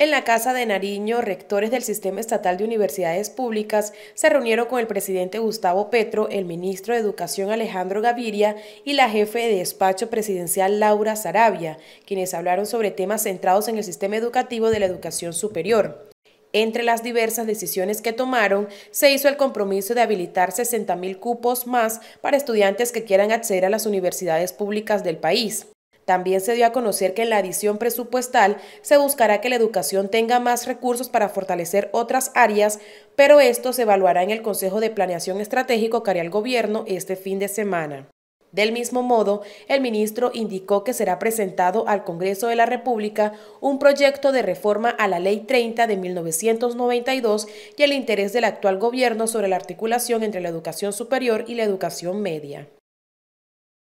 En la Casa de Nariño, rectores del Sistema Estatal de Universidades Públicas se reunieron con el presidente Gustavo Petro, el ministro de Educación Alejandro Gaviria y la jefe de despacho presidencial Laura Sarabia, quienes hablaron sobre temas centrados en el sistema educativo de la educación superior. Entre las diversas decisiones que tomaron, se hizo el compromiso de habilitar 60.000 cupos más para estudiantes que quieran acceder a las universidades públicas del país. También se dio a conocer que en la adición presupuestal se buscará que la educación tenga más recursos para fortalecer otras áreas, pero esto se evaluará en el Consejo de Planeación Estratégico que hará el gobierno este fin de semana. Del mismo modo, el ministro indicó que será presentado al Congreso de la República un proyecto de reforma a la Ley 30 de 1992 y el interés del actual gobierno sobre la articulación entre la educación superior y la educación media.